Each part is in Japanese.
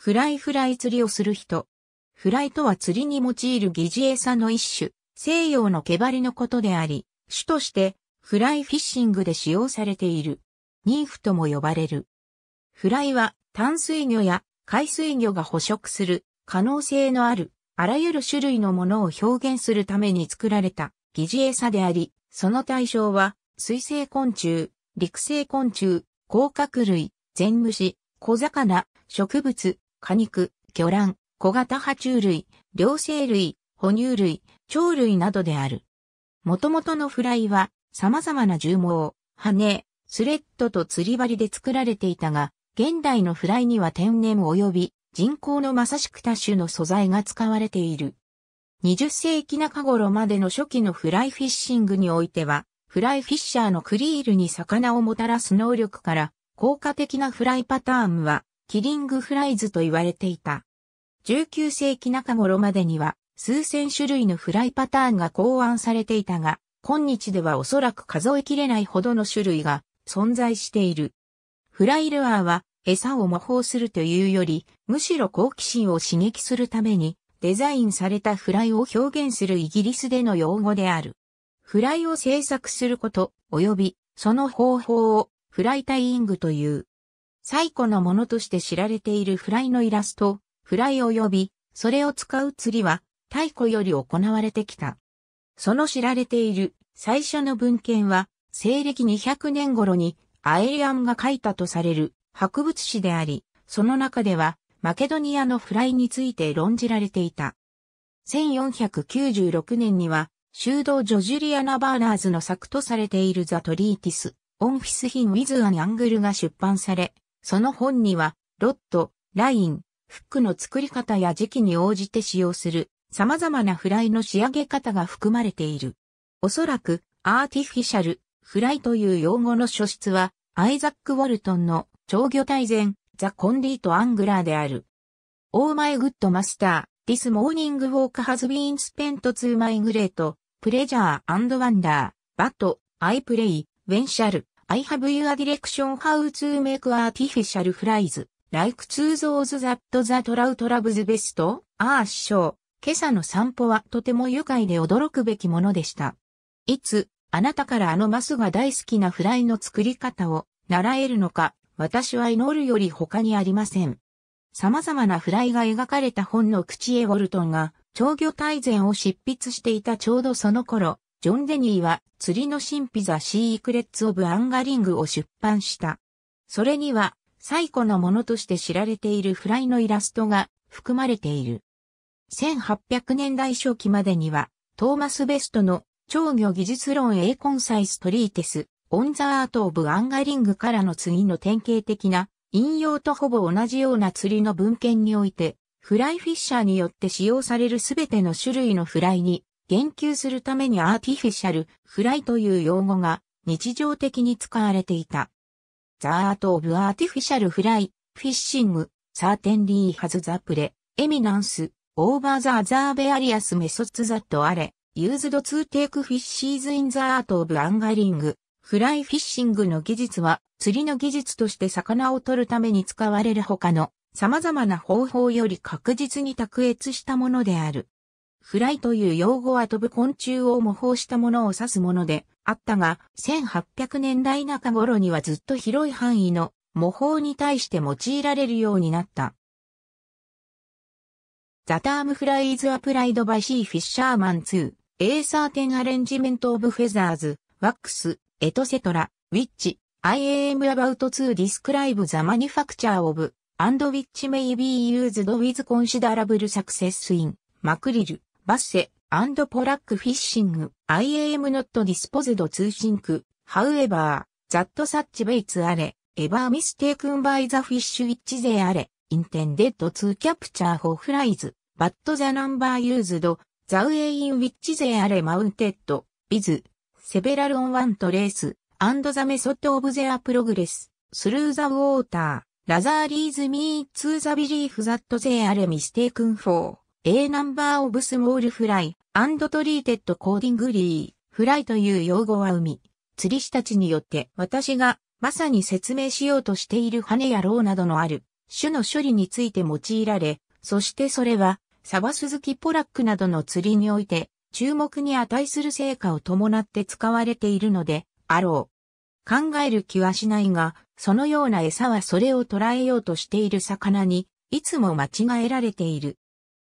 フライフライ釣りをする人。フライとは釣りに用いる疑似餌の一種、西洋の毛針のことであり、種としてフライフィッシングで使用されている。ニーフとも呼ばれる。フライは淡水魚や海水魚が捕食する可能性のあるあらゆる種類のものを表現するために作られた疑似餌であり、その対象は水生昆虫、陸生昆虫、甲殻類、全虫、小魚、植物、果肉、魚卵、小型爬虫類、両生類、哺乳類、鳥類などである。元々のフライは様々な重毛、羽、スレッドと釣り針で作られていたが、現代のフライには天然及び人工のまさしく多種の素材が使われている。20世紀中頃までの初期のフライフィッシングにおいては、フライフィッシャーのクリールに魚をもたらす能力から、効果的なフライパターンはキリングフライズと言われていた。19世紀中頃までには数千種類のフライパターンが考案されていたが、今日ではおそらく数えきれないほどの種類が存在している。フライルアーは餌を模倣するというより、むしろ好奇心を刺激するためにデザインされたフライを表現するイギリスでの用語である。フライを制作すること、及びその方法をフライタイングという。最古のものとして知られているフライのイラスト、フライ及び、それを使う釣りは、太古より行われてきた。その知られている最初の文献は、西暦200年頃にアエリアンが書いたとされる博物誌であり、その中ではマケドニアのフライについて論じられていた。1496年には、修道女ジュリアナ・バーナーズの作とされているザ・トリーティス、オンフィス・ヒン・ウィズ・アン・アングルが出版され、その本には、ロット、ライン、フックの作り方や時期に応じて使用する様々なフライの仕上げ方が含まれている。おそらく、アーティフィシャル、フライという用語の書出は、アイザック・ウォルトンの、超魚大全、ザ・コンディート・アングラーである。オーマイ・グッド・マスター、This morning walk has been spent to my great, pleasure and wonder, but I play, when shall I have your direction how to make artificial flies, like to those that the trout loves best? ああ、師匠。今朝の散歩はとても愉快で驚くべきものでした。いつ、あなたからあのマスが大好きなフライの作り方を習えるのか、私は祈るより他にありません。様々なフライが描かれた本の口へウォルトンが、長魚大全を執筆していたちょうどその頃、ジョン・デニーは釣りの神秘ザ・シークレッツ・オブ・アンガリングを出版した。それには最古のものとして知られているフライのイラストが含まれている。1800年代初期までにはトーマス・ベストの超魚技術論エーコンサイストリーテス、オンザアート・オブ・アンガリングからの次の典型的な引用とほぼ同じような釣りの文献において、フライフィッシャーによって使用されるすべての種類のフライに言及するためにアーティフィシャル、フライという用語が日常的に使われていた。ザート・オブ・アーティフィシャル・フライ、フィッシング、サーテンリー・ハズ・ザ・プレ、エミナンス、オーバー・ザ・ザーベ・アリアス・メソッツ・ザット・アレ、ユーズド・ツー・テイク・フィッシーズ・イン・ザ・アート・オブ・アンガリング、フライ・フィッシングの技術は、釣りの技術として魚を取るために使われる他の様々な方法より確実に卓越したものである。フライという用語は飛ぶ昆虫を模倣したものを指すものであったが、1800年代中頃にはずっと広い範囲の模倣に対して用いられるようになった。The term fly is applied by C. Fisherman to a certain arrangement of feathers, wax, etc. which I am about to describe the manufacture of and which may be used with considerable success in m a マクリ l バッセ、アンドポラックフィッシング、I am not disposed to think, however, that such baits are, ever mistaken by the fish which they are, intended to capture for flies, but the number used, the way in which they are mounted, with, several on one trace, and the method of their progress, through the water, rather leads me to the belief that they are mistaken for. A number of small f ン y and treated codingly f y という用語は海、釣り師たちによって私がまさに説明しようとしている羽やローなどのある種の処理について用いられ、そしてそれはサバスズキポラックなどの釣りにおいて注目に値する成果を伴って使われているのであろう。考える気はしないが、そのような餌はそれを捉えようとしている魚に、いつも間違えられている。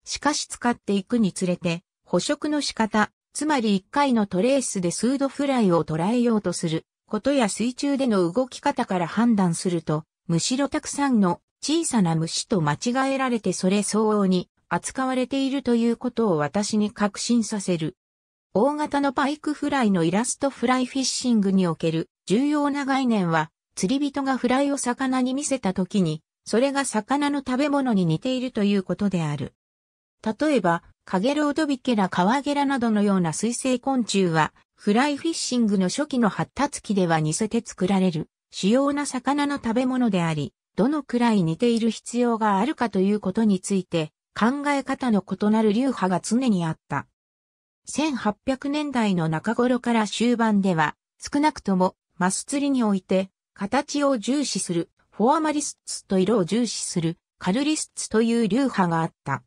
しかし使っていくにつれて、捕食の仕方、つまり一回のトレースで数度フライを捉えようとすることや水中での動き方から判断すると、むしろたくさんの小さな虫と間違えられてそれ相応に扱われているということを私に確信させる。大型のパイクフライのイラストフライフィッシングにおける重要な概念は、釣り人がフライを魚に見せた時に、それが魚の食べ物に似ているということである。例えば、カゲロウドビケラカワゲラなどのような水生昆虫は、フライフィッシングの初期の発達期では似せて作られる、主要な魚の食べ物であり、どのくらい似ている必要があるかということについて、考え方の異なる流派が常にあった。1800年代の中頃から終盤では、少なくともマス釣りにおいて、形を重視するフォアマリスツと色を重視するカルリスツという流派があった。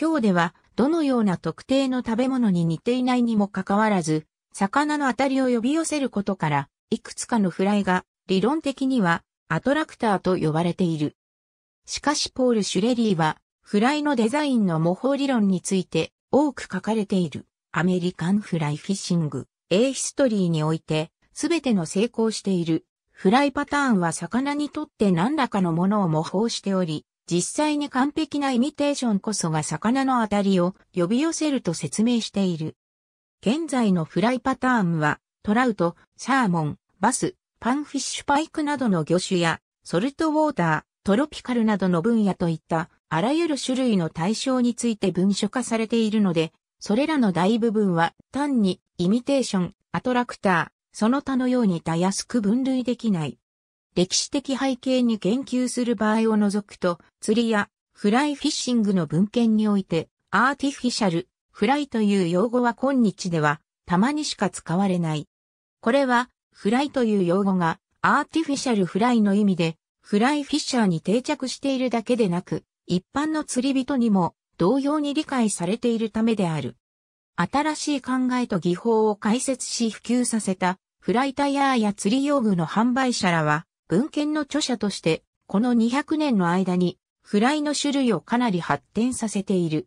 今日では、どのような特定の食べ物に似ていないにもかかわらず、魚の当たりを呼び寄せることから、いくつかのフライが、理論的には、アトラクターと呼ばれている。しかしポール・シュレリーは、フライのデザインの模倣理論について、多く書かれている、アメリカンフライフィッシング、A ヒストリーにおいて、すべての成功している、フライパターンは魚にとって何らかのものを模倣しており、実際に完璧なイミテーションこそが魚の当たりを呼び寄せると説明している。現在のフライパターンは、トラウト、サーモン、バス、パンフィッシュパイクなどの魚種や、ソルトウォーター、トロピカルなどの分野といった、あらゆる種類の対象について文書化されているので、それらの大部分は単にイミテーション、アトラクター、その他のようにたやすく分類できない。歴史的背景に言及する場合を除くと、釣りやフライフィッシングの文献において、アーティフィシャル、フライという用語は今日では、たまにしか使われない。これは、フライという用語が、アーティフィシャルフライの意味で、フライフィッシャーに定着しているだけでなく、一般の釣り人にも同様に理解されているためである。新しい考えと技法を解説し普及させたフライタイヤーや釣り用具の販売者らは文献の著者として、この200年の間に、フライの種類をかなり発展させている。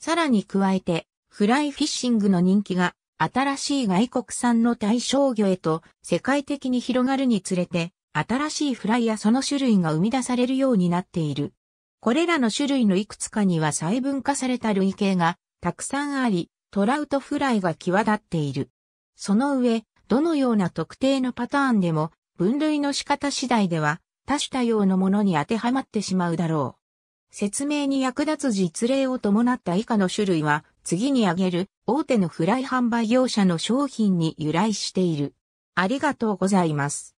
さらに加えて、フライフィッシングの人気が、新しい外国産の対象魚へと世界的に広がるにつれて、新しいフライやその種類が生み出されるようになっている。これらの種類のいくつかには細分化された類型がたくさんあり、トラウトフライが際立っている。その上、どのような特定のパターンでも分類の仕方次第では、多種多様のものに当てはまってしまうだろう。説明に役立つ実例を伴った以下の種類は、次に挙げる大手のフライ販売業者の商品に由来している。ありがとうございます。